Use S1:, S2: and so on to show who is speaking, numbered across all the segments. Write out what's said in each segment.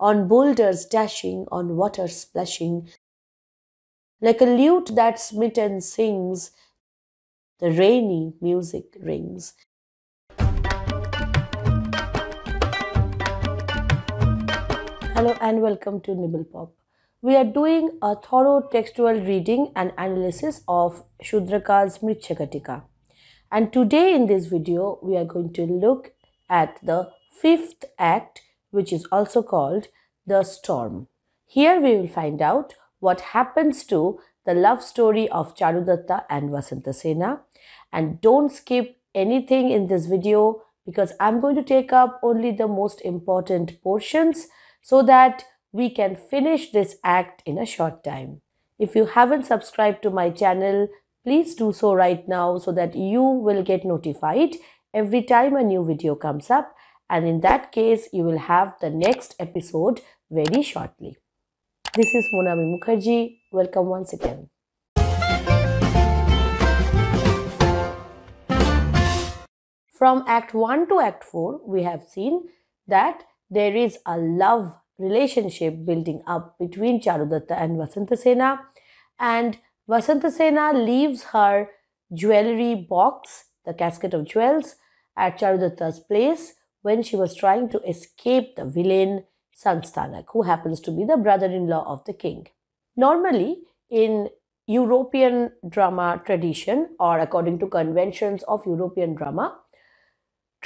S1: on boulders dashing, on water splashing. Like a lute that smitten sings, the rainy music rings. Hello and welcome to Nibble Pop. We are doing a thorough textual reading and analysis of Shudraka's Mritchakatika. And today in this video, we are going to look at the fifth act which is also called the storm. Here we will find out what happens to the love story of Charudatta and Vasantasena. And don't skip anything in this video because I'm going to take up only the most important portions so that we can finish this act in a short time. If you haven't subscribed to my channel, please do so right now so that you will get notified every time a new video comes up and in that case you will have the next episode very shortly. This is Monami Mukherjee. Welcome once again. From Act 1 to Act 4, we have seen that there is a love relationship building up between Charudatta and Vasantasena and Vasantasena leaves her jewelry box, the casket of jewels, at Charudatta's place when she was trying to escape the villain Sanstanak, who happens to be the brother in law of the king. Normally, in European drama tradition, or according to conventions of European drama,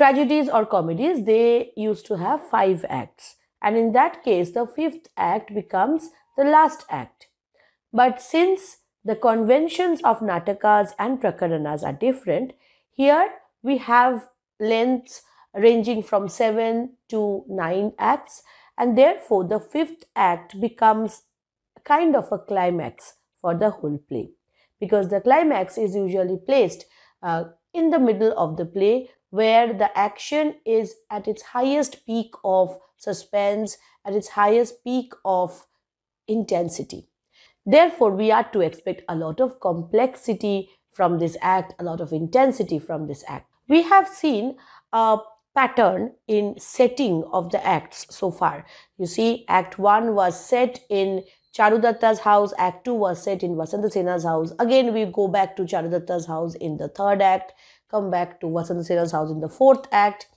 S1: tragedies or comedies, they used to have five acts. And in that case, the fifth act becomes the last act. But since the conventions of natakas and prakaranas are different, here we have lengths ranging from 7 to 9 acts and therefore the fifth act becomes kind of a climax for the whole play because the climax is usually placed uh, in the middle of the play where the action is at its highest peak of suspense, at its highest peak of intensity. Therefore, we are to expect a lot of complexity from this act, a lot of intensity from this act. We have seen a pattern in setting of the acts so far. You see, Act 1 was set in Charudatta's house, Act 2 was set in Vasantasena's house. Again, we go back to Charudatta's house in the third act, come back to Vasantasena's house in the fourth act.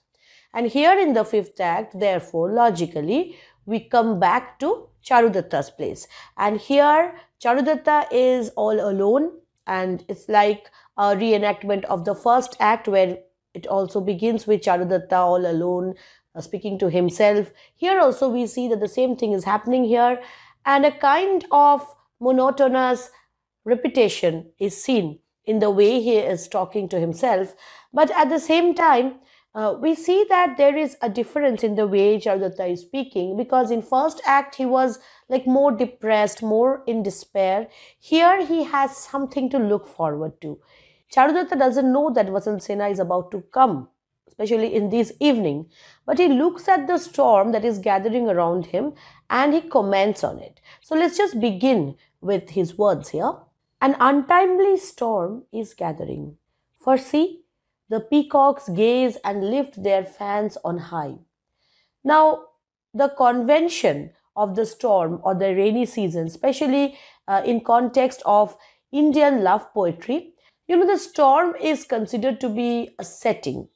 S1: And here in the fifth act, therefore, logically, we come back to Charudatta's place. And here, Charudatta is all alone and it's like a reenactment of the first act where it also begins with Charudatta all alone, uh, speaking to himself. Here also we see that the same thing is happening here and a kind of monotonous repetition is seen in the way he is talking to himself. But at the same time, uh, we see that there is a difference in the way Charudatta is speaking because in first act he was like more depressed, more in despair. Here he has something to look forward to. Charudatta doesn't know that Vasant Sena is about to come, especially in this evening, but he looks at the storm that is gathering around him and he comments on it. So let's just begin with his words here. An untimely storm is gathering. For see, the peacocks gaze and lift their fans on high. Now, the convention of the storm or the rainy season, especially uh, in context of Indian love poetry, you know, the storm is considered to be a setting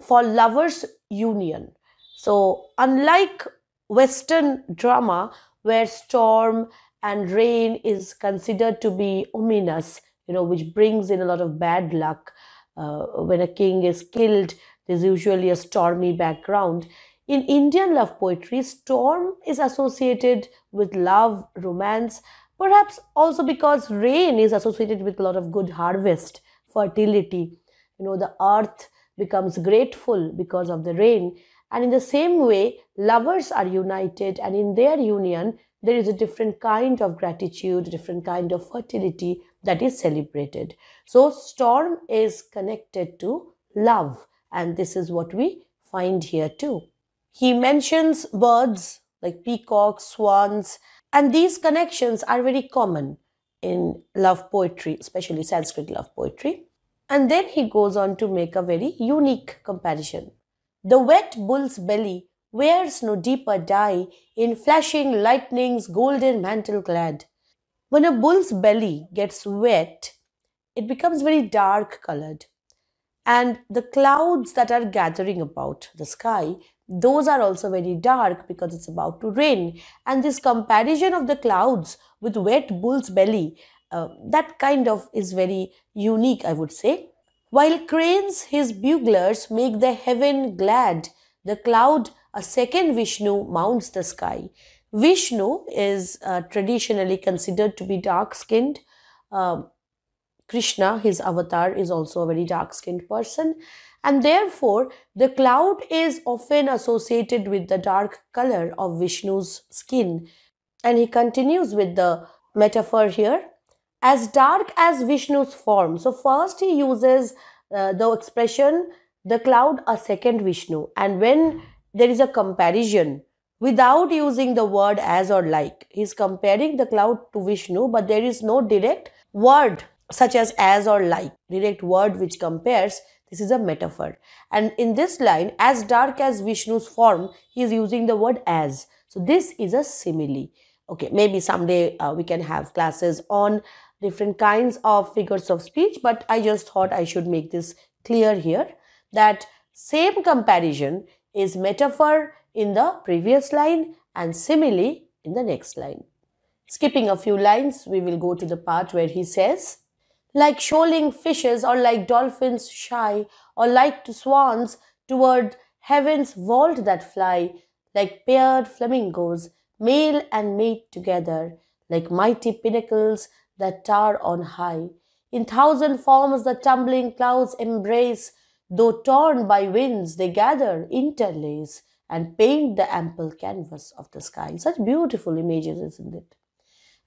S1: for lovers' union. So, unlike Western drama, where storm and rain is considered to be ominous, you know, which brings in a lot of bad luck. Uh, when a king is killed, there's usually a stormy background. In Indian love poetry, storm is associated with love, romance, Perhaps also because rain is associated with a lot of good harvest, fertility. You know, the earth becomes grateful because of the rain. And in the same way, lovers are united, and in their union, there is a different kind of gratitude, different kind of fertility that is celebrated. So, storm is connected to love, and this is what we find here too. He mentions birds like peacocks, swans, and these connections are very common in love poetry, especially Sanskrit love poetry. And then he goes on to make a very unique comparison. The wet bull's belly wears no deeper dye in flashing lightning's golden mantle clad. When a bull's belly gets wet, it becomes very dark colored. And the clouds that are gathering about the sky those are also very dark because it's about to rain. And this comparison of the clouds with wet bull's belly, uh, that kind of is very unique, I would say. While cranes, his buglers, make the heaven glad, the cloud, a second Vishnu, mounts the sky. Vishnu is uh, traditionally considered to be dark skinned. Uh, um, Krishna, his avatar, is also a very dark skinned person and therefore the cloud is often associated with the dark color of Vishnu's skin. And he continues with the metaphor here as dark as Vishnu's form. So, first he uses uh, the expression the cloud, a second Vishnu, and when there is a comparison without using the word as or like, he's comparing the cloud to Vishnu, but there is no direct word such as as or like, direct word which compares this is a metaphor. And in this line, as dark as Vishnu's form, he is using the word as. So this is a simile. Okay, maybe someday uh, we can have classes on different kinds of figures of speech, but I just thought I should make this clear here that same comparison is metaphor in the previous line and simile in the next line. Skipping a few lines, we will go to the part where he says, like shoaling fishes or like dolphins shy or like to swans toward heaven's vault that fly like paired flamingos male and mate together like mighty pinnacles that tower on high in thousand forms the tumbling clouds embrace though torn by winds they gather interlace and paint the ample canvas of the sky such beautiful images isn't it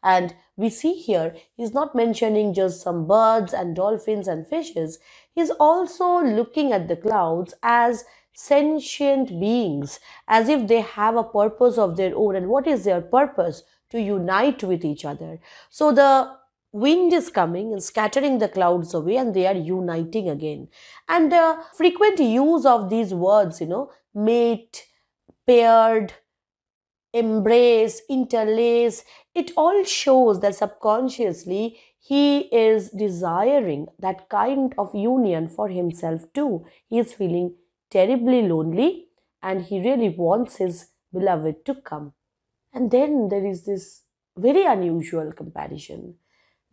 S1: and we see here, he's not mentioning just some birds and dolphins and fishes. He's also looking at the clouds as sentient beings, as if they have a purpose of their own. And what is their purpose? To unite with each other. So the wind is coming and scattering the clouds away and they are uniting again. And the frequent use of these words, you know, mate, paired, embrace, interlace, it all shows that subconsciously he is desiring that kind of union for himself too. He is feeling terribly lonely and he really wants his beloved to come. And then there is this very unusual comparison.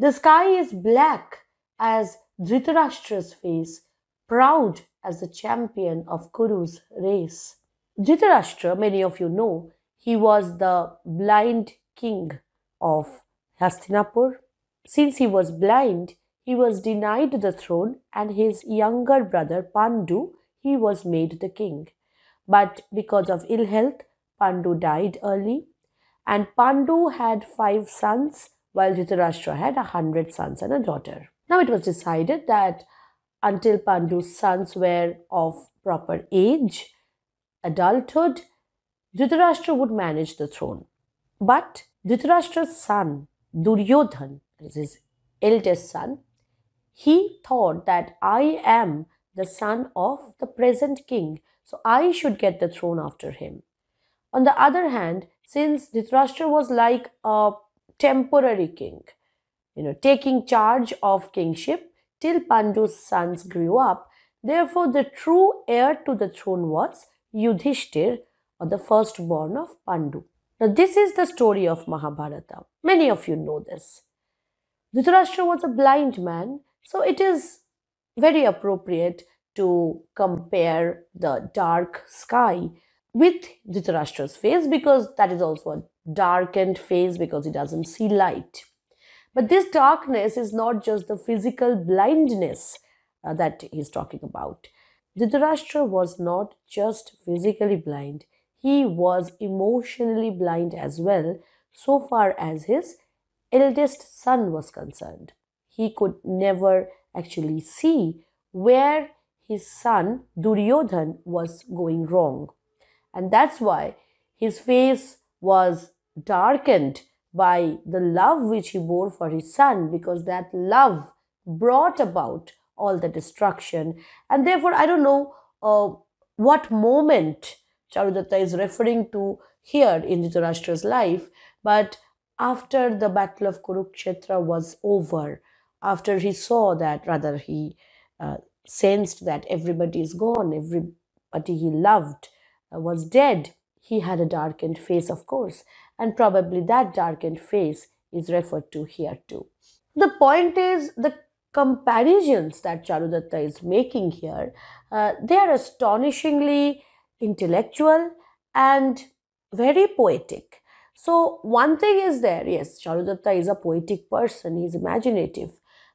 S1: The sky is black as Dhritarashtra's face, proud as the champion of Kuru's race. Dhritarashtra, many of you know, he was the blind king of Hastinapur. Since he was blind, he was denied the throne and his younger brother Pandu, he was made the king. But because of ill health, Pandu died early and Pandu had five sons while Dhritarashtra had a hundred sons and a daughter. Now it was decided that until Pandu's sons were of proper age, adulthood, Dhritarashtra would manage the throne. But Dhritarashtra's son, Duryodhan, his eldest son, he thought that I am the son of the present king, so I should get the throne after him. On the other hand, since Dhritarashtra was like a temporary king, you know, taking charge of kingship till Pandu's sons grew up, therefore the true heir to the throne was Yudhishthir, or the firstborn of Pandu. Now, this is the story of Mahabharata. Many of you know this. Dhritarashtra was a blind man, so it is very appropriate to compare the dark sky with Dhritarashtra's face because that is also a darkened face because he doesn't see light. But this darkness is not just the physical blindness uh, that he's talking about. Dhritarashtra was not just physically blind, he was emotionally blind as well, so far as his eldest son was concerned. He could never actually see where his son Duryodhan was going wrong. And that's why his face was darkened by the love which he bore for his son, because that love brought about all the destruction. And therefore, I don't know uh, what moment Charudatta is referring to here in Dhritarashtra's life. But after the Battle of Kurukshetra was over, after he saw that, rather he uh, sensed that everybody is gone, everybody he loved uh, was dead, he had a darkened face, of course, and probably that darkened face is referred to here too. The point is the comparisons that Charudatta is making here, uh, they are astonishingly intellectual and very poetic. So one thing is there, yes, Charudatta is a poetic person, he's imaginative,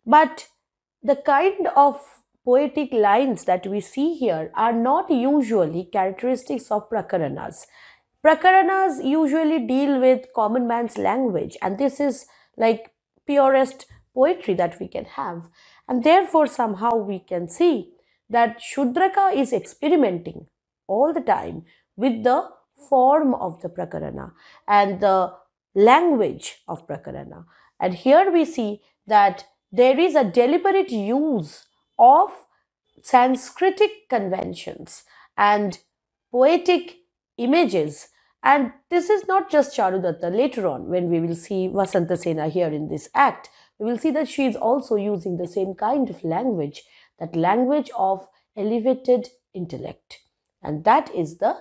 S1: but the kind of poetic lines that we see here are not usually characteristics of Prakaranas. Prakaranas usually deal with common man's language and this is like purest poetry that we can have. And therefore somehow we can see that Shudraka is experimenting all the time with the form of the prakarana and the language of prakarana. And here we see that there is a deliberate use of Sanskritic conventions and poetic images. And this is not just Charudatta. Later on, when we will see Vasanta Sena here in this act, we will see that she is also using the same kind of language, that language of elevated intellect. And that is the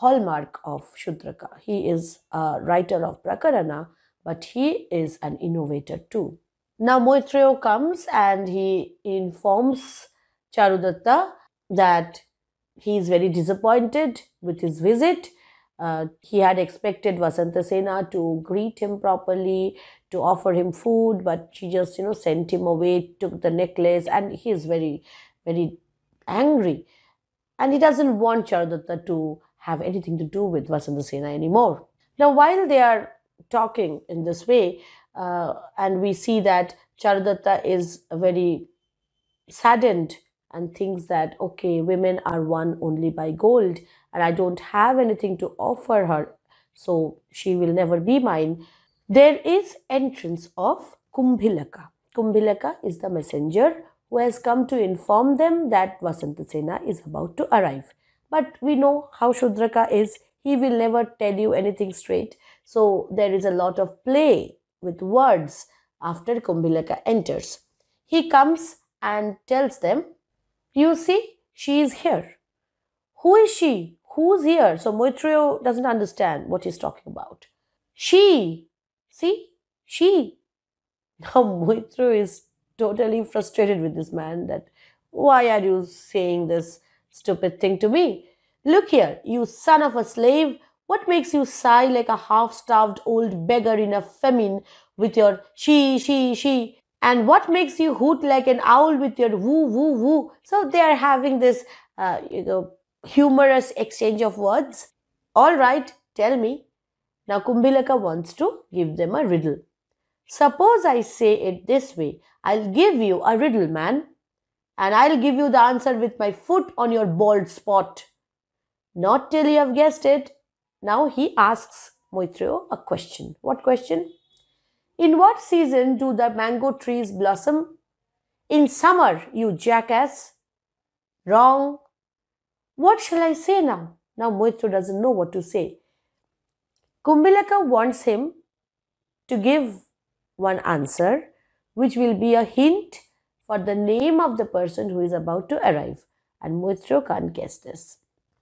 S1: hallmark of Shudraka. He is a writer of Prakarana, but he is an innovator too. Now Maitreya comes and he informs Charudatta that he is very disappointed with his visit. Uh, he had expected Vasantasena to greet him properly, to offer him food, but she just, you know, sent him away, took the necklace, and he is very, very angry and he doesn't want Charudatta to have anything to do with Vasantasena anymore. Now, while they are talking in this way, uh, and we see that Charudatta is very saddened and thinks that, okay, women are won only by gold, and I don't have anything to offer her, so she will never be mine. There is entrance of Kumbhilaka. Kumbhilaka is the messenger who has come to inform them that Sena is about to arrive. But we know how Shudraka is, he will never tell you anything straight. So there is a lot of play with words after Kumbhilaka enters. He comes and tells them, You see, she is here. Who is she? Who's here? So Moitreyo doesn't understand what he's talking about. She. See? She. Now Moitreyo is totally frustrated with this man that why are you saying this stupid thing to me? Look here, you son of a slave, what makes you sigh like a half starved old beggar in a famine with your she, she, she? And what makes you hoot like an owl with your woo, woo, woo? So they are having this, uh, you know, humorous exchange of words. All right, tell me. Now Kumbilaka wants to give them a riddle. Suppose I say it this way I'll give you a riddle, man, and I'll give you the answer with my foot on your bald spot. Not till you have guessed it. Now he asks Moitreo a question. What question? In what season do the mango trees blossom? In summer, you jackass. Wrong. What shall I say now? Now Moitreo doesn't know what to say. Kumbilaka wants him to give one answer which will be a hint for the name of the person who is about to arrive. And Moitro can't guess this.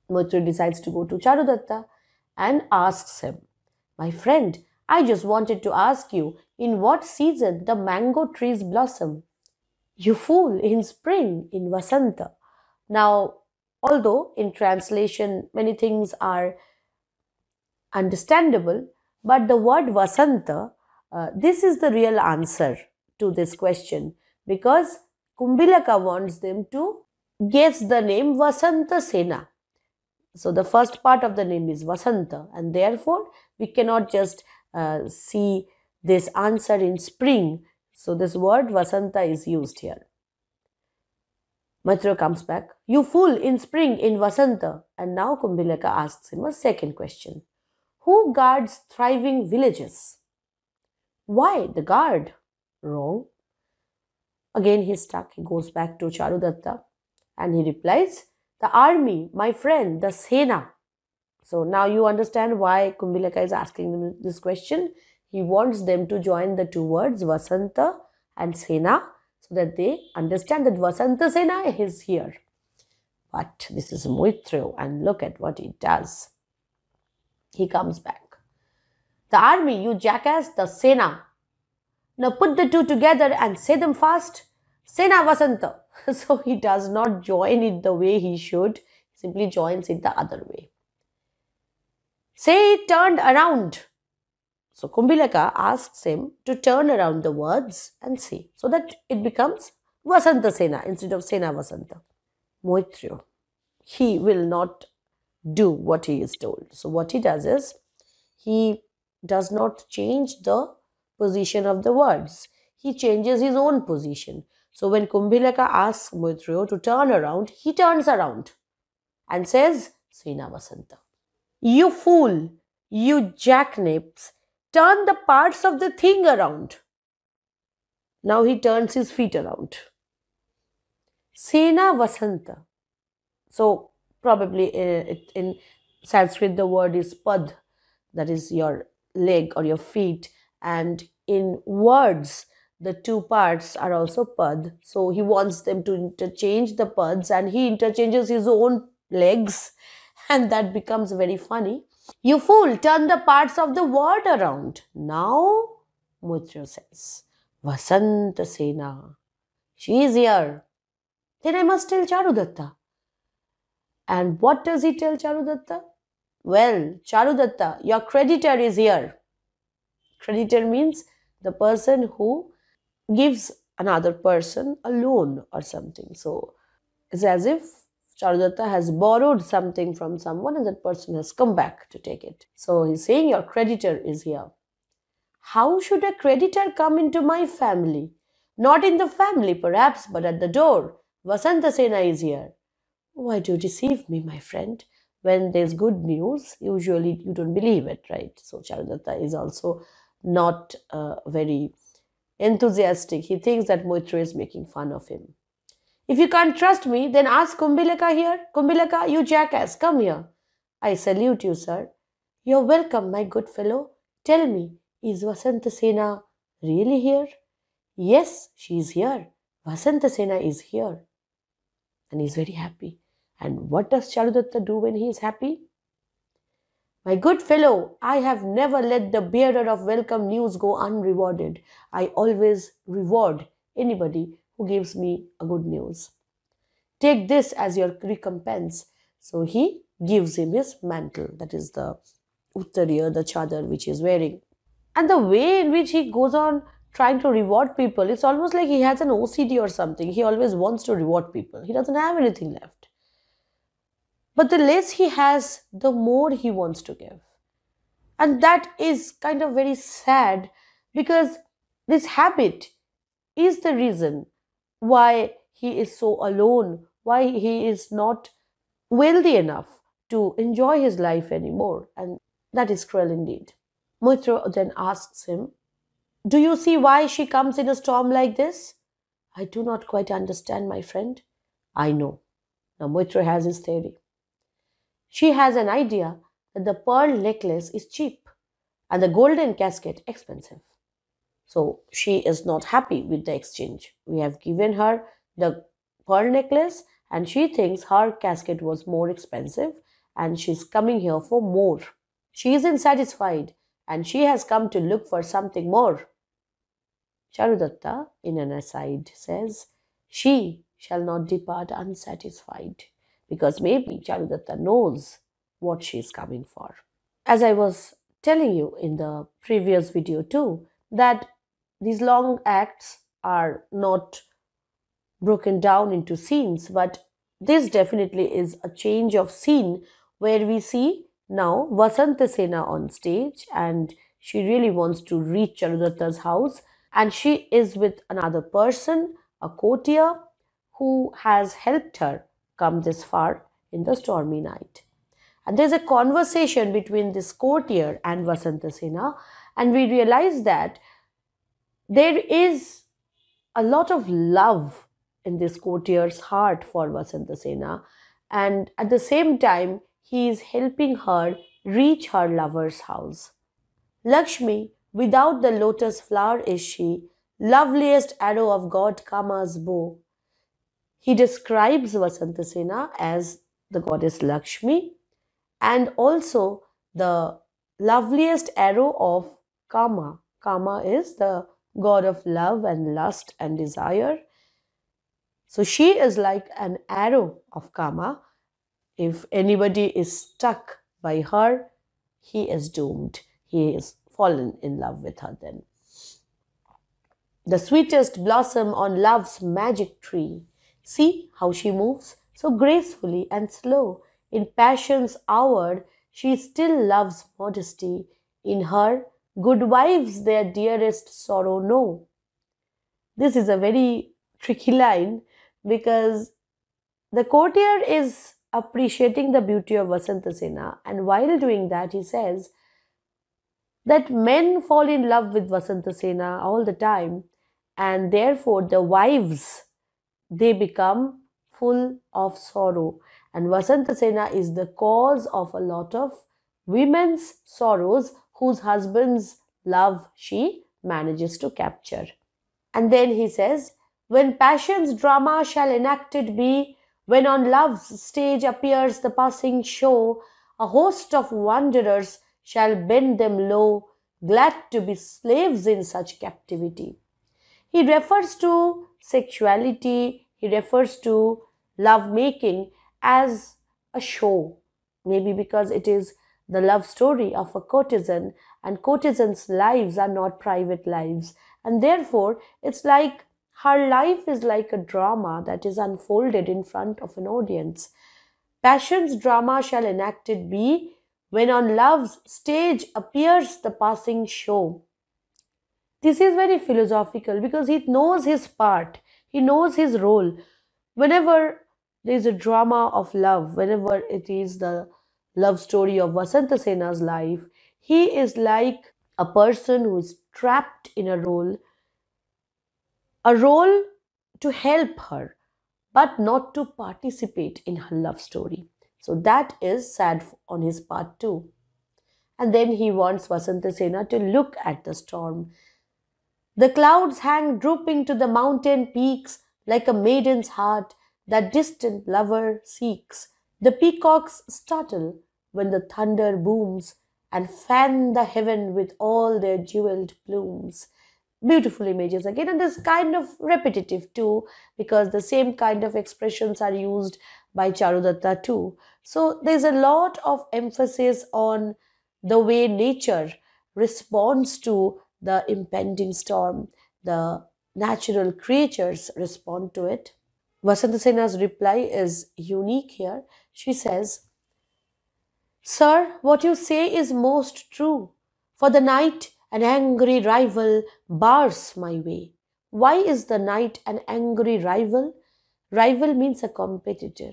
S1: Moitro decides to go to Charudatta and asks him, My friend, I just wanted to ask you, in what season the mango trees blossom? You fool, in spring, in Vasanta. Now, although in translation many things are understandable, but the word Vasanta, uh, this is the real answer to this question because Kumbilaka wants them to guess the name Vasanta Sena. So the first part of the name is Vasanta and therefore we cannot just uh, see this answer in spring. So this word Vasanta is used here. Mathura comes back, you fool in spring in Vasanta. And now Kumbilaka asks him a second question. Who guards thriving villages? Why the guard? wrong. Again, he's stuck. He goes back to Charudatta and he replies, The army, my friend, the Sena. So now you understand why Kumbilaka is asking them this question. He wants them to join the two words Vasanta and Sena so that they understand that Vasanta Sena is here. But this is Muitru and look at what he does. He comes back. The army, you jackass, the Sena, now put the two together and say them fast. Sena Vasanta. So he does not join it the way he should. He simply joins it the other way. Say turned around. So Kumbilaka asks him to turn around the words and say so that it becomes Vasanta Sena instead of Sena Vasanta. Moitrio. He will not do what he is told. So what he does is he does not change the position of the words. He changes his own position. So when Kumbhilaka asks Maitreya to turn around, he turns around and says, Srinavasanta, you fool, you jackanapes, turn the parts of the thing around. Now he turns his feet around. Sena Vasanta. So probably uh, in Sanskrit the word is pad, that is your leg or your feet and in words the two parts are also pad so he wants them to interchange the pads and he interchanges his own legs and that becomes very funny you fool turn the parts of the word around now mudra says vasanta sena she is here then i must tell charudatta and what does he tell charudatta well charudatta your creditor is here Creditor means the person who gives another person a loan or something. So it's as if Charudatta has borrowed something from someone and that person has come back to take it. So he's saying your creditor is here. How should a creditor come into my family? Not in the family, perhaps, but at the door. Vasanta Sena is here. Why do you deceive me, my friend? When there's good news, usually you don't believe it, right? So Charudatta is also not uh, very enthusiastic. He thinks that Moitra is making fun of him. If you can't trust me, then ask Kumbilaka here. Kumbilaka, you jackass, come here. I salute you, sir. You're welcome, my good fellow. Tell me, is Vasanta Sena really here? Yes, she is here. Sena is here. And he's very happy. And what does Charudatta do when he is happy? My good fellow, I have never let the bearer of welcome news go unrewarded. I always reward anybody who gives me a good news. Take this as your recompense. So he gives him his mantle, that is the uttariya, the chadar which he is wearing. And the way in which he goes on trying to reward people, it's almost like he has an OCD or something. He always wants to reward people. He doesn't have anything left. But the less he has, the more he wants to give. And that is kind of very sad because this habit is the reason why he is so alone, why he is not wealthy enough to enjoy his life anymore. And that is cruel indeed. Mitra then asks him, Do you see why she comes in a storm like this? I do not quite understand, my friend. I know. Now, Mitra has his theory. She has an idea that the pearl necklace is cheap and the golden casket expensive. So she is not happy with the exchange. We have given her the pearl necklace and she thinks her casket was more expensive and she's coming here for more. She isn't satisfied and she has come to look for something more. Charudatta, in an aside, says, She shall not depart unsatisfied because maybe Charudatta knows what she is coming for. As I was telling you in the previous video too, that these long acts are not broken down into scenes, but this definitely is a change of scene where we see now Vasanta Sena on stage and she really wants to reach Charudatta's house and she is with another person, a courtier, who has helped her come this far in the stormy night. And there's a conversation between this courtier and Vasantasena, and we realize that there is a lot of love in this courtier's heart for Vasantasena, and at the same time, he is helping her reach her lover's house. Lakshmi, without the lotus flower is she, loveliest arrow of God Kama's bow, he describes Vasantasena as the goddess Lakshmi and also the loveliest arrow of Kama. Kama is the god of love and lust and desire. So she is like an arrow of Kama. If anybody is stuck by her, he is doomed. He is fallen in love with her then. The sweetest blossom on love's magic tree See how she moves, so gracefully and slow. In passion's hour, she still loves modesty. In her, good wives their dearest sorrow know. This is a very tricky line because the courtier is appreciating the beauty of Vasantasena, and while doing that, he says that men fall in love with Vasantasena all the time, and therefore the wives they become full of sorrow. And Vasantasena is the cause of a lot of women's sorrows whose husband's love she manages to capture. And then he says, When passion's drama shall enacted be, when on love's stage appears the passing show, a host of wanderers shall bend them low, glad to be slaves in such captivity. He refers to sexuality, he refers to love making as a show, maybe because it is the love story of a courtesan, and courtesans' lives are not private lives, and therefore it's like her life is like a drama that is unfolded in front of an audience. Passion's drama shall enacted be when on love's stage appears the passing show. This is very philosophical because he knows his part. He knows his role. Whenever there is a drama of love, whenever it is the love story of Vasanta Sena's life, he is like a person who is trapped in a role, a role to help her, but not to participate in her love story. So that is sad on his part too. And then he wants Vasanta Sena to look at the storm the clouds hang drooping to the mountain peaks like a maiden's heart that distant lover seeks. The peacocks startle when the thunder booms and fan the heaven with all their jeweled plumes. Beautiful images again, and this kind of repetitive too, because the same kind of expressions are used by Charudatta too. So there's a lot of emphasis on the way nature responds to the impending storm, the natural creatures respond to it. Vasundhara's reply is unique here. She says, Sir, what you say is most true. For the night, an angry rival bars my way. Why is the night an angry rival? Rival means a competitor.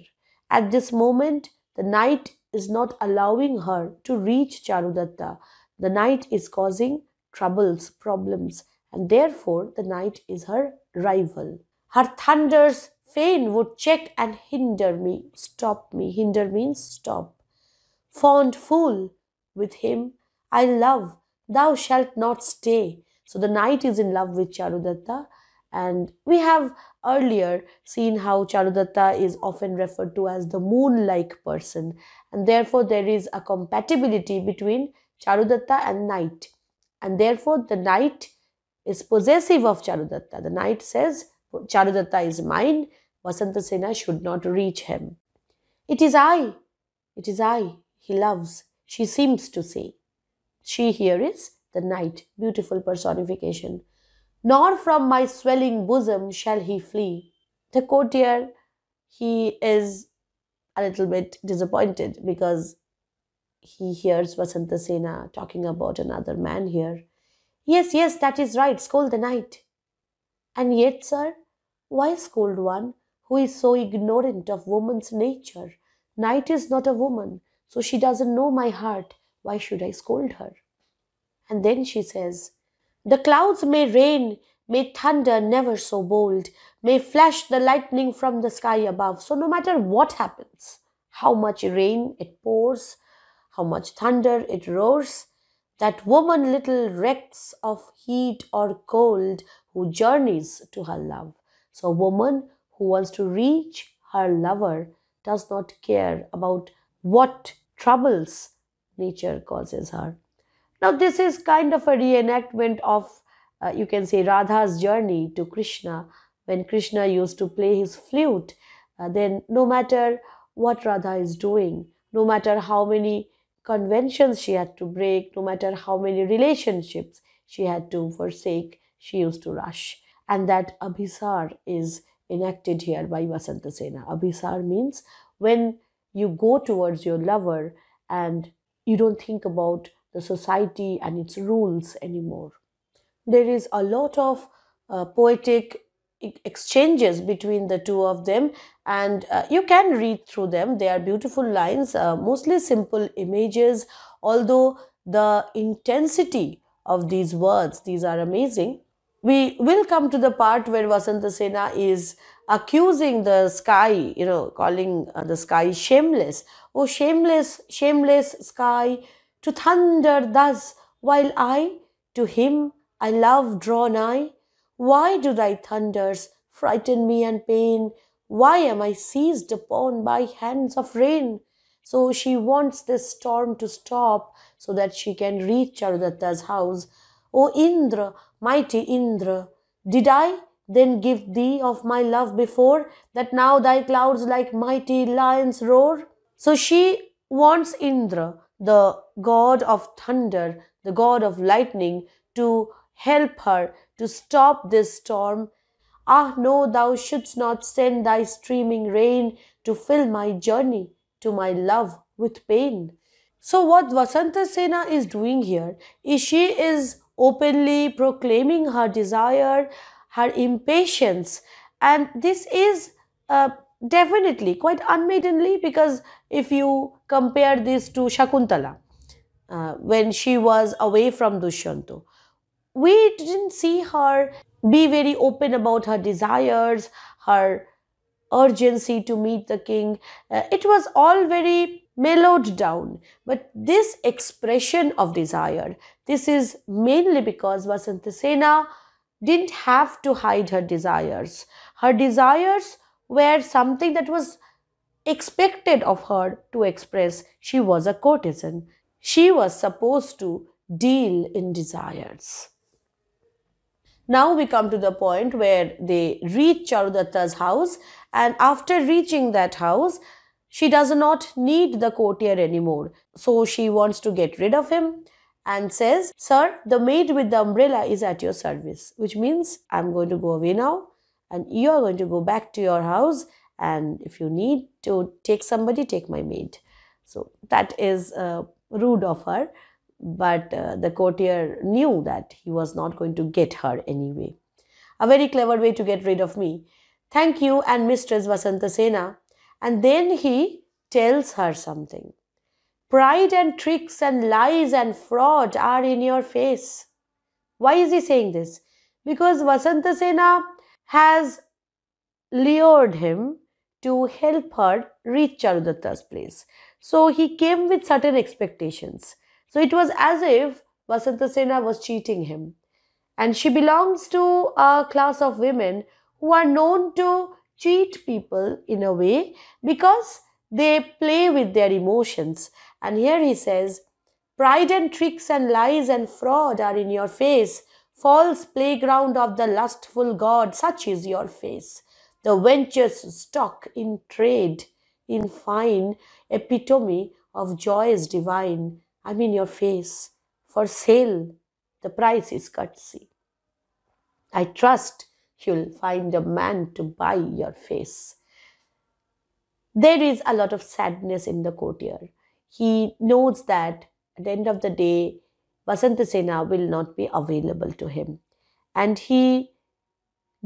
S1: At this moment, the night is not allowing her to reach Charudatta. The night is causing troubles, problems, and therefore the night is her rival. Her thunders fain would check and hinder me, stop me. Hinder means stop. Fond fool, with him I love, thou shalt not stay. So the knight is in love with Charudatta, and we have earlier seen how Charudatta is often referred to as the moon like person, and therefore there is a compatibility between Charudatta and knight. And therefore, the knight is possessive of Charudatta. The knight says, Charudatta is mine, Vasantasena should not reach him. It is I, it is I, he loves, she seems to say. She here is the knight, beautiful personification. Nor from my swelling bosom shall he flee. The courtier, he is a little bit disappointed because he hears Vasantasena talking about another man here. Yes, yes, that is right, scold the knight. And yet, sir, why scold one who is so ignorant of woman's nature? Knight is not a woman, so she doesn't know my heart. Why should I scold her? And then she says, The clouds may rain, may thunder never so bold, may flash the lightning from the sky above. So no matter what happens, how much rain it pours, how much thunder it roars. That woman little recks of heat or cold who journeys to her love. So, a woman who wants to reach her lover does not care about what troubles nature causes her. Now, this is kind of a reenactment of, uh, you can say, Radha's journey to Krishna. When Krishna used to play his flute, uh, then no matter what Radha is doing, no matter how many conventions she had to break, no matter how many relationships she had to forsake, she used to rush. And that Abhisar is enacted here by Sena. Abhisar means when you go towards your lover and you don't think about the society and its rules anymore. There is a lot of uh, poetic exchanges between the two of them and uh, you can read through them they are beautiful lines uh, mostly simple images although the intensity of these words these are amazing we will come to the part where vasanta sena is accusing the sky you know calling uh, the sky shameless oh shameless shameless sky to thunder thus while i to him i love draw nigh why do thy thunders frighten me and pain? Why am I seized upon by hands of rain? So she wants this storm to stop so that she can reach Charudatta's house. O Indra, mighty Indra, did I then give thee of my love before that now thy clouds like mighty lions roar? So she wants Indra, the god of thunder, the god of lightning, to help her to stop this storm. Ah, no, thou shouldst not send thy streaming rain to fill my journey, to my love with pain. So, what Vasanta Sena is doing here is she is openly proclaiming her desire, her impatience, and this is uh, definitely quite unmaidenly because if you compare this to Shakuntala, uh, when she was away from Dushyanto, we didn't see her be very open about her desires, her urgency to meet the king. Uh, it was all very mellowed down. But this expression of desire, this is mainly because Vasantasena didn't have to hide her desires. Her desires were something that was expected of her to express. She was a courtesan. She was supposed to deal in desires. Now we come to the point where they reach Charudatta's house and after reaching that house, she does not need the courtier anymore. So she wants to get rid of him and says, Sir, the maid with the umbrella is at your service, which means I'm going to go away now and you're going to go back to your house and if you need to take somebody, take my maid. So that is uh, rude of her but uh, the courtier knew that he was not going to get her anyway. A very clever way to get rid of me. Thank you and Mistress Vasantasena. And then he tells her something. Pride and tricks and lies and fraud are in your face. Why is he saying this? Because Vasantasena has lured him to help her reach Charudatta's place. So he came with certain expectations so it was as if Sena was cheating him. And she belongs to a class of women who are known to cheat people in a way because they play with their emotions. And here he says, Pride and tricks and lies and fraud are in your face. False playground of the lustful god, such is your face. The venture's stock in trade, in fine, epitome of joys divine. I mean your face, for sale. The price is courtesy. I trust you'll find a man to buy your face. There is a lot of sadness in the courtier. He knows that at the end of the day, Vasanta Sena will not be available to him. And he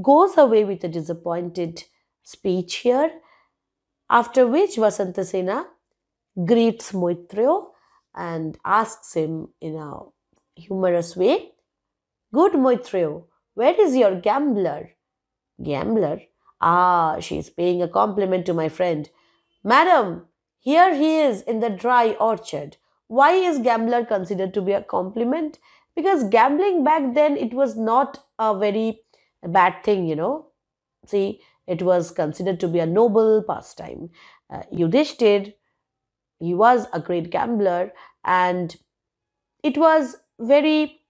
S1: goes away with a disappointed speech here, after which Vasanta Sena greets Maitreya and asks him in a humorous way, Good Moitreo, where is your gambler? Gambler? Ah, she is paying a compliment to my friend. Madam, here he is in the dry orchard. Why is gambler considered to be a compliment? Because gambling back then, it was not a very bad thing, you know. See, it was considered to be a noble pastime. Uh, Yudhishthir he was a great gambler and it was very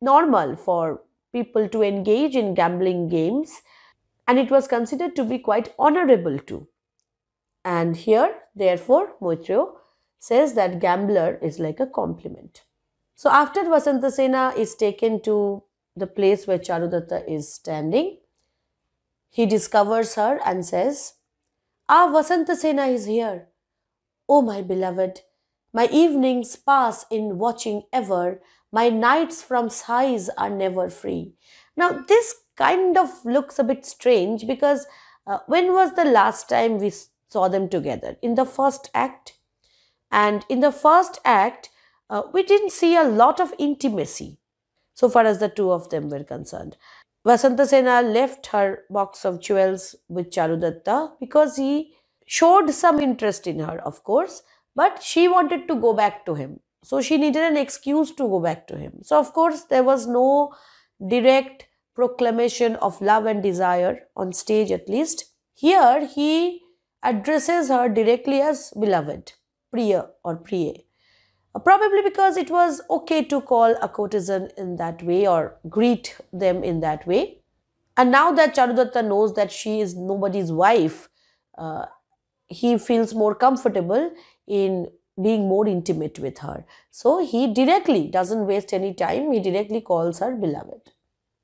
S1: normal for people to engage in gambling games and it was considered to be quite honorable too and here therefore Mochio says that gambler is like a compliment so after vasantasena is taken to the place where charudatta is standing he discovers her and says ah vasantasena is here O my beloved, my evenings pass in watching ever, my nights from sighs are never free. Now, this kind of looks a bit strange because uh, when was the last time we saw them together? In the first act? And in the first act, uh, we didn't see a lot of intimacy so far as the two of them were concerned. Vasanta Sena left her box of jewels with Charudatta because he showed some interest in her, of course, but she wanted to go back to him. So she needed an excuse to go back to him. So, of course, there was no direct proclamation of love and desire on stage, at least. Here, he addresses her directly as beloved, Priya or Priye. Uh, probably because it was okay to call a courtesan in that way or greet them in that way. And now that Charudatta knows that she is nobody's wife, uh, he feels more comfortable in being more intimate with her. So he directly doesn't waste any time, he directly calls her beloved.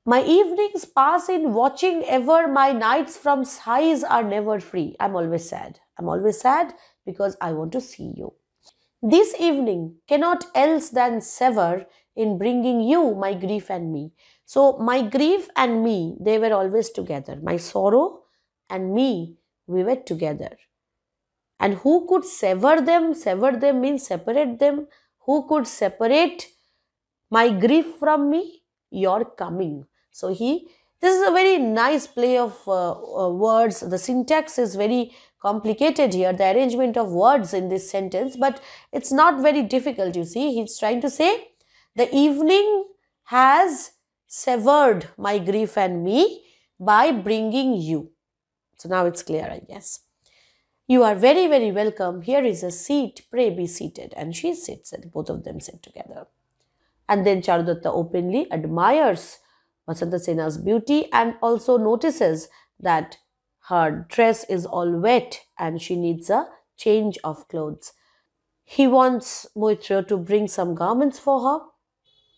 S1: My evenings pass in watching ever, my nights from sighs are never free. I'm always sad. I'm always sad because I want to see you. This evening cannot else than sever in bringing you my grief and me. So, my grief and me, they were always together. My sorrow and me, we were together and who could sever them sever them means separate them who could separate my grief from me your coming so he this is a very nice play of uh, uh, words the syntax is very complicated here the arrangement of words in this sentence but it's not very difficult you see he's trying to say the evening has severed my grief and me by bringing you so now it's clear i guess you are very, very welcome. Here is a seat. Pray be seated. And she sits and both of them sit together. And then Charudatta openly admires Vasanta Sena's beauty and also notices that her dress is all wet and she needs a change of clothes. He wants Moitra to bring some garments for her.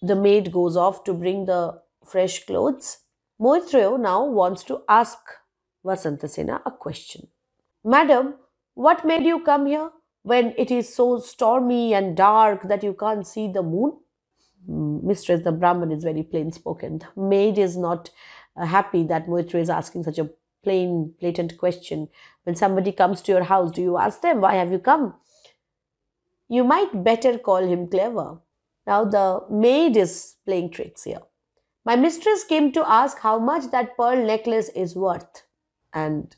S1: The maid goes off to bring the fresh clothes. Moitreo now wants to ask Vasanta Sena a question. Madam, what made you come here when it is so stormy and dark that you can't see the moon? Mm, mistress, the Brahman is very plain spoken. The maid is not uh, happy that Moitra is asking such a plain, blatant question. When somebody comes to your house, do you ask them, why have you come? You might better call him clever. Now the maid is playing tricks here. My mistress came to ask how much that pearl necklace is worth. And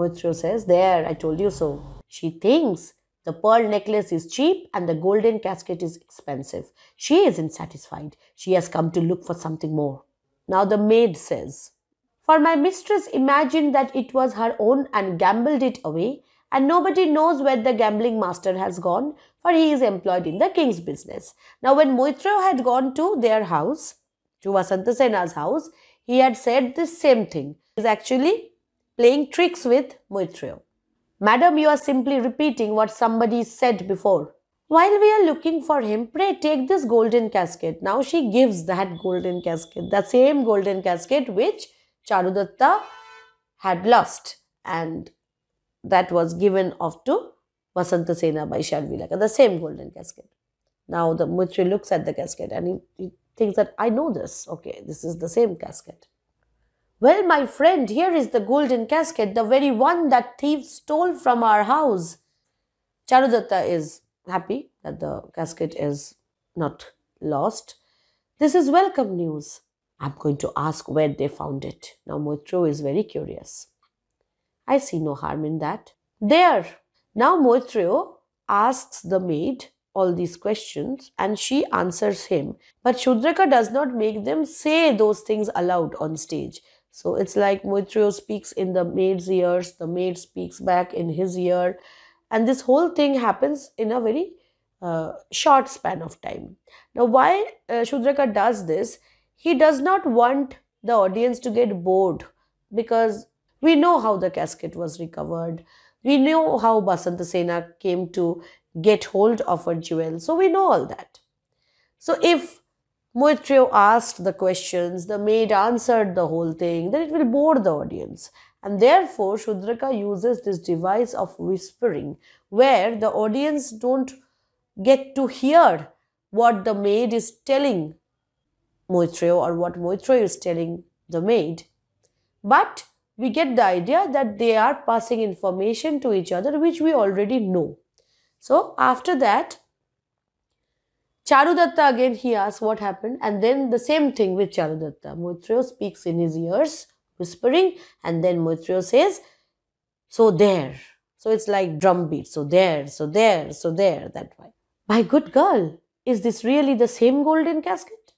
S1: Murtro says, There, I told you so. She thinks the pearl necklace is cheap and the golden casket is expensive. She isn't satisfied. She has come to look for something more. Now the maid says, For my mistress imagined that it was her own and gambled it away, and nobody knows where the gambling master has gone, for he is employed in the king's business. Now when Moitra had gone to their house, to Vasantasena's house, he had said the same thing. Is actually playing tricks with Moitrio. Madam, you are simply repeating what somebody said before. While we are looking for him, pray take this golden casket. Now she gives that golden casket, the same golden casket which Charudatta had lost and that was given off to Vasanta Sena by Sharvilaka, the same golden casket. Now the Mutri looks at the casket and he, he thinks that I know this. Okay, this is the same casket. Well, my friend, here is the golden casket, the very one that thieves stole from our house. Charudatta is happy that the casket is not lost. This is welcome news. I'm going to ask where they found it. Now Moitro is very curious. I see no harm in that. There. Now Moitro asks the maid all these questions and she answers him. But Shudraka does not make them say those things aloud on stage. So it's like Moitreyo speaks in the maid's ears, the maid speaks back in his ear, and this whole thing happens in a very uh, short span of time. Now, why uh, Shudraka does this? He does not want the audience to get bored because we know how the casket was recovered. We know how Basantasena came to get hold of her jewel. So we know all that. So if Moitrio asked the questions, the maid answered the whole thing, then it will bore the audience. And therefore, Shudraka uses this device of whispering, where the audience don't get to hear what the maid is telling Moitreyo or what Moitreyo is telling the maid. But we get the idea that they are passing information to each other, which we already know. So after that, Charudatta again he asks what happened, and then the same thing with Charudatta. Maitreya speaks in his ears, whispering, and then Maitreya says, So there. So it's like drumbeat. So there, so there, so there, that way. My good girl, is this really the same golden casket?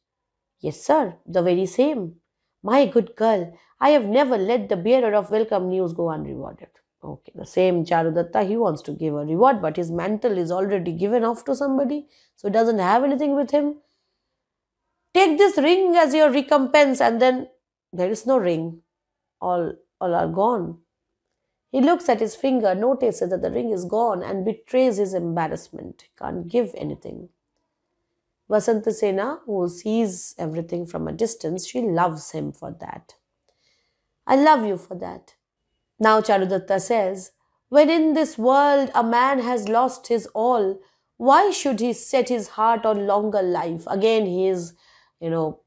S1: Yes, sir, the very same. My good girl, I have never let the bearer of welcome news go unrewarded. Okay, the same Charudatta, he wants to give a reward, but his mantle is already given off to somebody, so he doesn't have anything with him. Take this ring as your recompense, and then there is no ring. All, all are gone. He looks at his finger, notices that the ring is gone, and betrays his embarrassment. Can't give anything. Vasantasena, who sees everything from a distance, she loves him for that. I love you for that. Now Charudatta says, When in this world a man has lost his all, why should he set his heart on longer life? Again, he is, you know,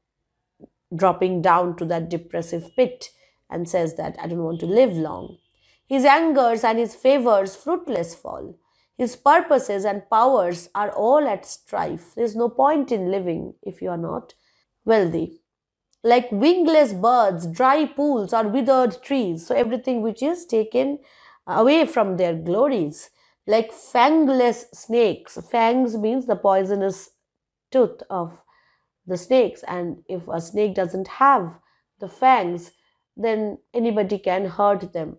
S1: dropping down to that depressive pit and says that I don't want to live long. His angers and his favors fruitless fall. His purposes and powers are all at strife. There is no point in living if you are not wealthy like wingless birds, dry pools, or withered trees. So everything which is taken away from their glories. Like fangless snakes. Fangs means the poisonous tooth of the snakes. And if a snake doesn't have the fangs, then anybody can hurt them.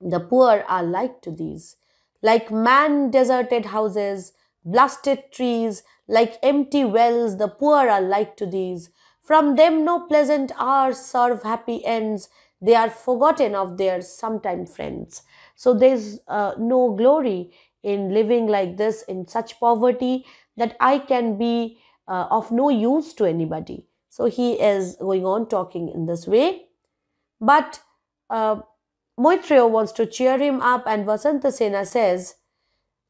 S1: The poor are like to these. Like man deserted houses, blasted trees, like empty wells, the poor are like to these from them no pleasant hours serve happy ends. They are forgotten of their sometime friends. So there's uh, no glory in living like this, in such poverty that I can be uh, of no use to anybody. So he is going on talking in this way. But uh, Maitreya wants to cheer him up and Vasanta Sena says,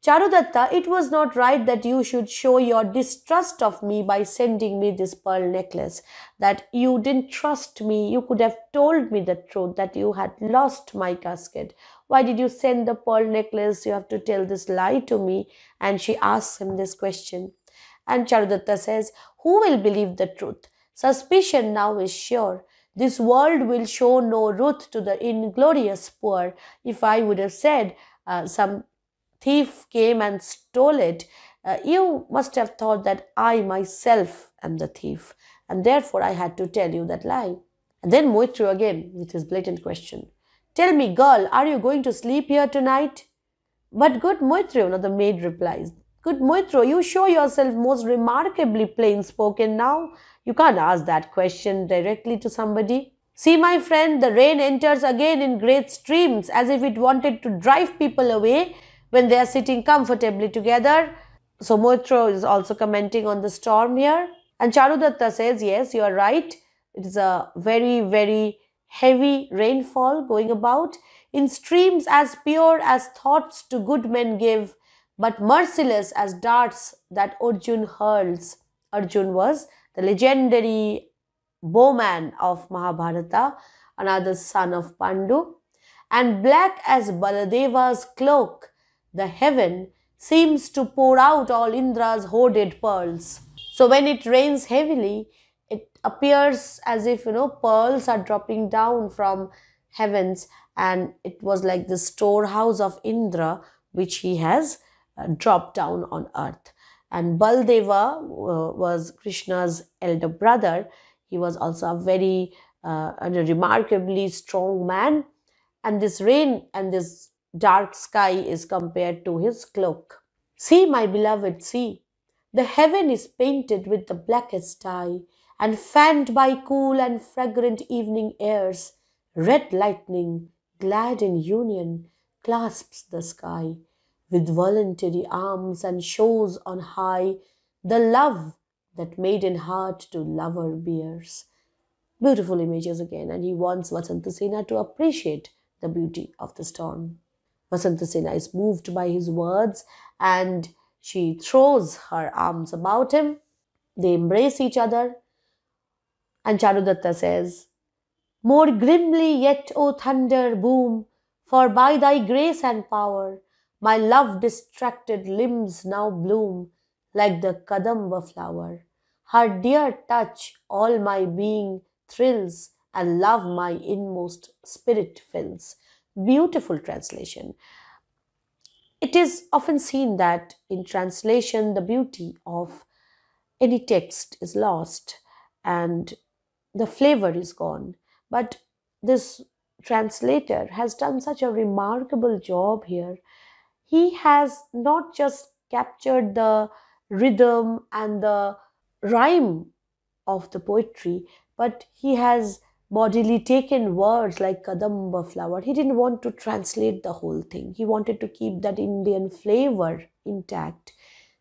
S1: Charudatta, it was not right that you should show your distrust of me by sending me this pearl necklace, that you didn't trust me. You could have told me the truth, that you had lost my casket. Why did you send the pearl necklace? You have to tell this lie to me. And she asks him this question. And Charudatta says, Who will believe the truth? Suspicion now is sure. This world will show no ruth to the inglorious poor. If I would have said, uh, some thief came and stole it, uh, you must have thought that I myself am the thief, and therefore I had to tell you that lie. And then Moitru again with his blatant question Tell me, girl, are you going to sleep here tonight? But good Moitru, another maid replies, Good Moitru, you show yourself most remarkably plain spoken now. You can't ask that question directly to somebody. See, my friend, the rain enters again in great streams as if it wanted to drive people away when they are sitting comfortably together. So Moitro is also commenting on the storm here. And Charudatta says, yes, you are right. It is a very, very heavy rainfall going about in streams as pure as thoughts to good men give, but merciless as darts that Arjun hurls. Arjun was the legendary bowman of Mahabharata, another son of Pandu, and black as Baladeva's cloak the heaven seems to pour out all Indra's hoarded pearls. So when it rains heavily, it appears as if, you know, pearls are dropping down from heavens and it was like the storehouse of Indra which he has uh, dropped down on earth. And Baldeva uh, was Krishna's elder brother. He was also a very uh, and a remarkably strong man. And this rain and this dark sky is compared to his cloak. See, my beloved, see, the heaven is painted with the blackest dye, and fanned by cool and fragrant evening airs, red lightning, glad in union, clasps the sky. With voluntary arms and shows on high the love that maiden heart to lover bears. Beautiful images again, and he wants Vasantasena to appreciate the beauty of the storm. Vasantasena is moved by his words and she throws her arms about him. They embrace each other. And Charudatta says, More grimly yet, O thunder, boom, for by thy grace and power, my love distracted limbs now bloom like the kadamba flower. Her dear touch all my being thrills and love my inmost spirit fills beautiful translation. It is often seen that in translation, the beauty of any text is lost and the flavor is gone. But this translator has done such a remarkable job here. He has not just captured the rhythm and the rhyme of the poetry, but he has bodily taken words like kadamba flower he didn't want to translate the whole thing he wanted to keep that indian flavor intact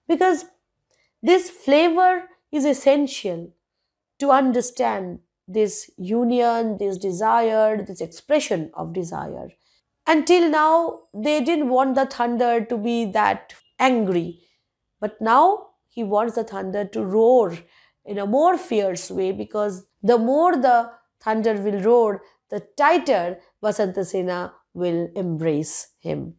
S1: because this flavor is essential to understand this union this desire this expression of desire until now they didn't want the thunder to be that angry but now he wants the thunder to roar in a more fierce way because the more the thunder will roar, the tighter Vasantasena will embrace him.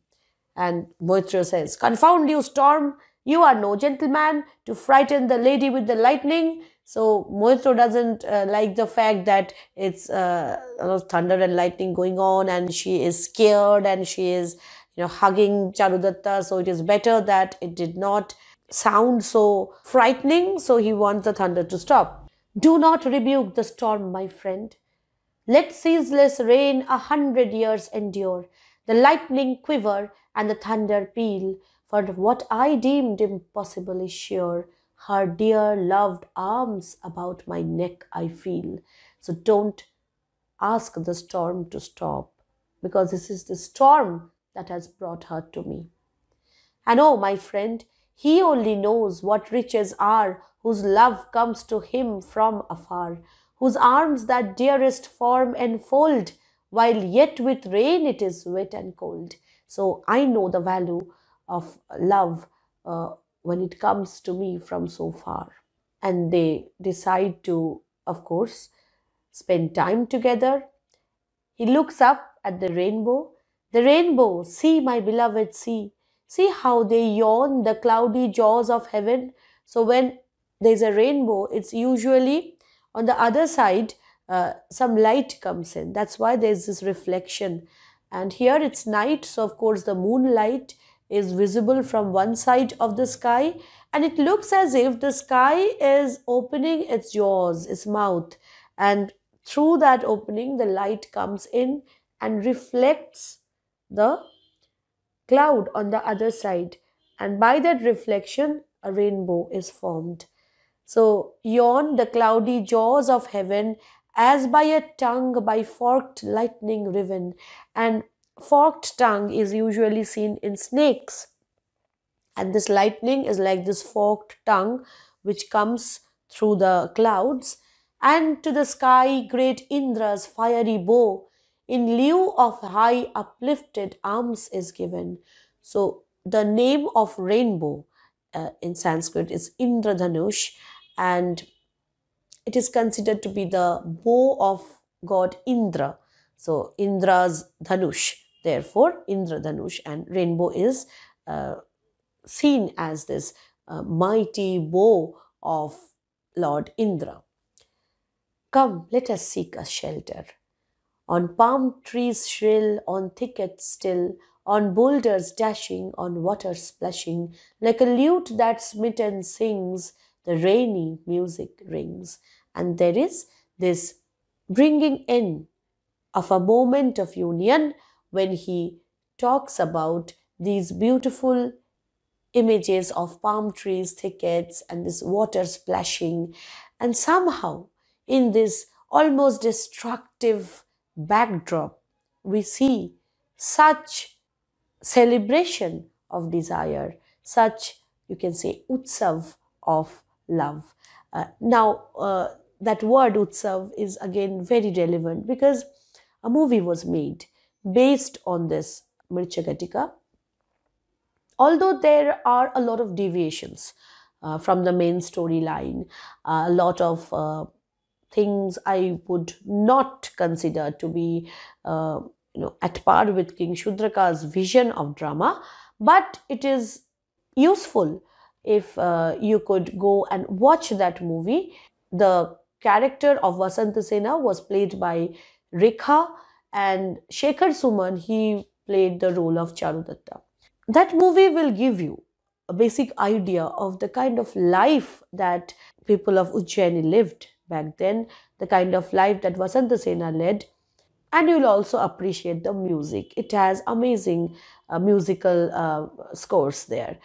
S1: And Moitra says, Confound you, storm! You are no gentleman to frighten the lady with the lightning. So Moitra doesn't uh, like the fact that it's uh, a lot of thunder and lightning going on, and she is scared and she is, you know, hugging Charudatta. So it is better that it did not sound so frightening. So he wants the thunder to stop. Do not rebuke the storm, my friend. Let ceaseless rain a hundred years endure, the lightning quiver and the thunder peal, for what I deemed impossible is sure. Her dear loved arms about my neck I feel. So don't ask the storm to stop, because this is the storm that has brought her to me. And oh, my friend, he only knows what riches are whose love comes to him from afar, whose arms that dearest form enfold, while yet with rain it is wet and cold. So I know the value of love uh, when it comes to me from so far. And they decide to, of course, spend time together. He looks up at the rainbow. The rainbow, see, my beloved, see. See how they yawn the cloudy jaws of heaven. So when there's a rainbow, it's usually on the other side, uh, some light comes in. That's why there's this reflection. And here it's night, so of course the moonlight is visible from one side of the sky and it looks as if the sky is opening its jaws, its mouth and through that opening the light comes in and reflects the cloud on the other side and by that reflection a rainbow is formed. So, yawn the cloudy jaws of heaven as by a tongue by forked lightning riven, and forked tongue is usually seen in snakes. And this lightning is like this forked tongue which comes through the clouds, and to the sky great Indra's fiery bow in lieu of high uplifted arms is given. So the name of rainbow uh, in Sanskrit is Indradhanush and it is considered to be the bow of god Indra. So Indra's Dhanush, therefore Indra Dhanush and rainbow is uh, seen as this uh, mighty bow of Lord Indra. Come, let us seek a shelter. On palm trees shrill, on thickets still, on boulders dashing, on water splashing, like a lute that smitten sings, the rainy music rings, and there is this bringing in of a moment of union when he talks about these beautiful images of palm trees, thickets, and this water splashing. And somehow, in this almost destructive backdrop, we see such celebration of desire, such, you can say, utsav of love. Uh, now, uh, that word utsav is again very relevant because a movie was made based on this Mirchagatika. Although there are a lot of deviations uh, from the main storyline, a lot of uh, things I would not consider to be uh, you know, at par with King Shudraka's vision of drama, but it is useful if uh, you could go and watch that movie. The character of Vasant Sena was played by Rekha and Shekhar Suman, he played the role of Charudatta. That movie will give you a basic idea of the kind of life that people of Ujjaini lived back then, the kind of life that Vasant Sena led. And you'll also appreciate the music. It has amazing uh, musical uh, scores there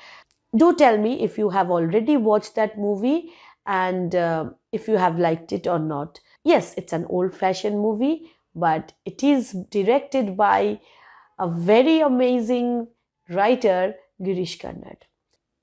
S1: do tell me if you have already watched that movie and uh, if you have liked it or not. Yes, it's an old fashioned movie, but it is directed by a very amazing writer, Girish Karnad.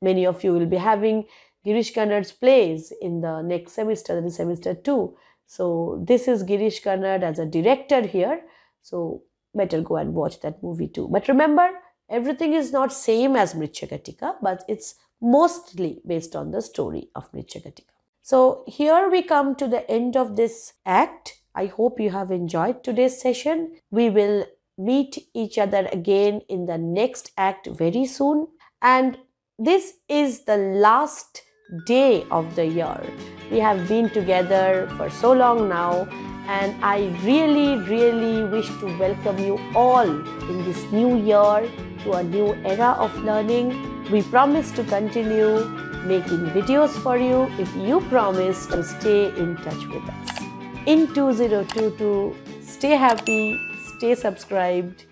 S1: Many of you will be having Girish Karnad's plays in the next semester, that is semester 2. So, this is Girish Karnad as a director here. So, better go and watch that movie too. But remember, Everything is not same as Mrityakatika, but it's mostly based on the story of Mrityakatika. So here we come to the end of this act. I hope you have enjoyed today's session. We will meet each other again in the next act very soon. And this is the last day of the year. We have been together for so long now and I really, really wish to welcome you all in this new year to a new era of learning. We promise to continue making videos for you if you promise to stay in touch with us. In 2022, stay happy, stay subscribed.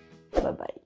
S1: Bye bye.